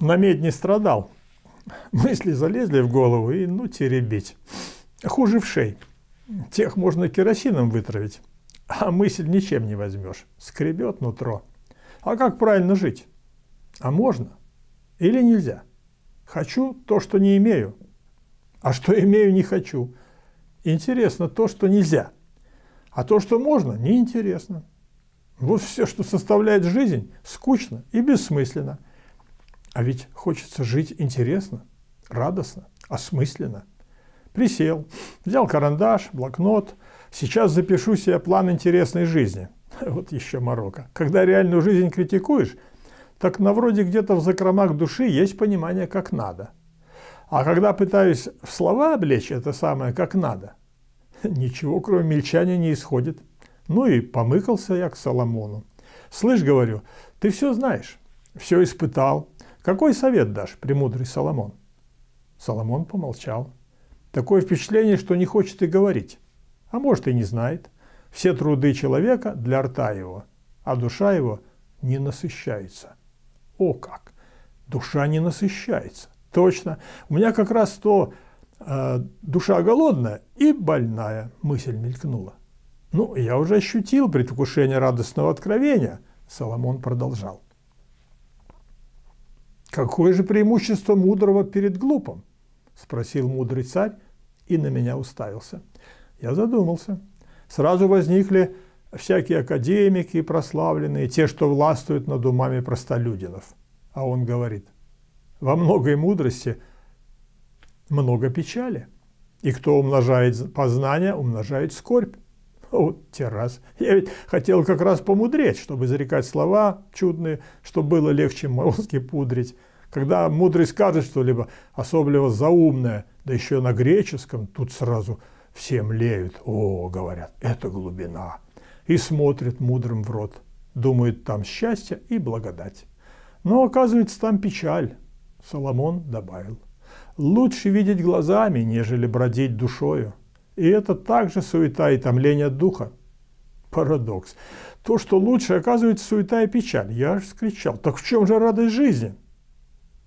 на мед не страдал. Мысли залезли в голову и ну теребить. Хуже в шей. Тех можно керосином вытравить, а мысль ничем не возьмешь. Скребет нутро. А как правильно жить? А можно? Или нельзя? Хочу то, что не имею. А что имею, не хочу. Интересно то, что нельзя. А то, что можно, неинтересно. Вот все, что составляет жизнь, скучно и бессмысленно – а ведь хочется жить интересно, радостно, осмысленно. Присел, взял карандаш, блокнот. Сейчас запишу себе план интересной жизни. Вот еще морока. Когда реальную жизнь критикуешь, так на вроде где-то в закромах души есть понимание как надо. А когда пытаюсь в слова облечь это самое как надо, ничего кроме мельчания не исходит. Ну и помыкался я к Соломону. Слышь, говорю, ты все знаешь, все испытал, какой совет дашь, премудрый Соломон? Соломон помолчал. Такое впечатление, что не хочет и говорить. А может и не знает. Все труды человека для рта его, а душа его не насыщается. О как! Душа не насыщается. Точно. У меня как раз то э, душа голодная и больная мысль мелькнула. Ну, я уже ощутил предвкушение радостного откровения, Соломон продолжал. «Какое же преимущество мудрого перед глупым?» – спросил мудрый царь и на меня уставился. Я задумался. Сразу возникли всякие академики прославленные, те, что властвуют над умами простолюдинов. А он говорит, во многой мудрости много печали, и кто умножает познание, умножает скорбь. Вот те раз. Я ведь хотел как раз помудреть, чтобы изрекать слова чудные, чтобы было легче мозги пудрить. Когда мудрый скажет что-либо, особливо заумное, да еще на греческом, тут сразу всем леют. О, говорят, это глубина. И смотрит мудрым в рот. Думает, там счастье и благодать. Но оказывается, там печаль. Соломон добавил. Лучше видеть глазами, нежели бродить душою. И это также суета и томление духа. Парадокс. То, что лучше, оказывается суета и печаль. Я аж вскричал. Так в чем же радость жизни?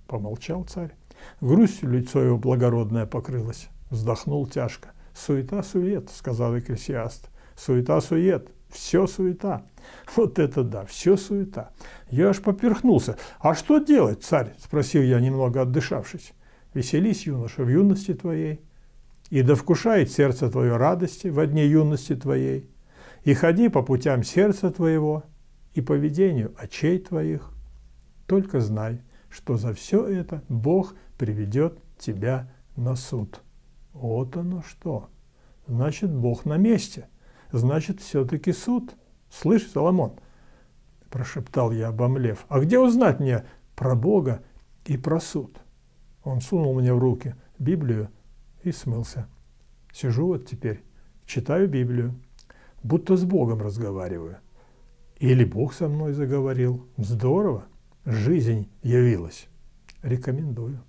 Помолчал царь. Грустью лицо его благородное покрылось. Вздохнул тяжко. Суета-сует, сказал экклесиаст. Суета-сует, все суета. Вот это да, все суета. Я аж поперхнулся. А что делать, царь? Спросил я, немного отдышавшись. Веселись, юноша, в юности твоей и да вкушает сердце твое радости в дне юности твоей, и ходи по путям сердца твоего и поведению очей твоих. Только знай, что за все это Бог приведет тебя на суд. Вот оно что. Значит, Бог на месте. Значит, все-таки суд. Слышь, Соломон, прошептал я, обомлев, а где узнать мне про Бога и про суд? Он сунул мне в руки Библию, и смылся. Сижу вот теперь, читаю Библию, будто с Богом разговариваю. Или Бог со мной заговорил. Здорово, жизнь явилась. Рекомендую.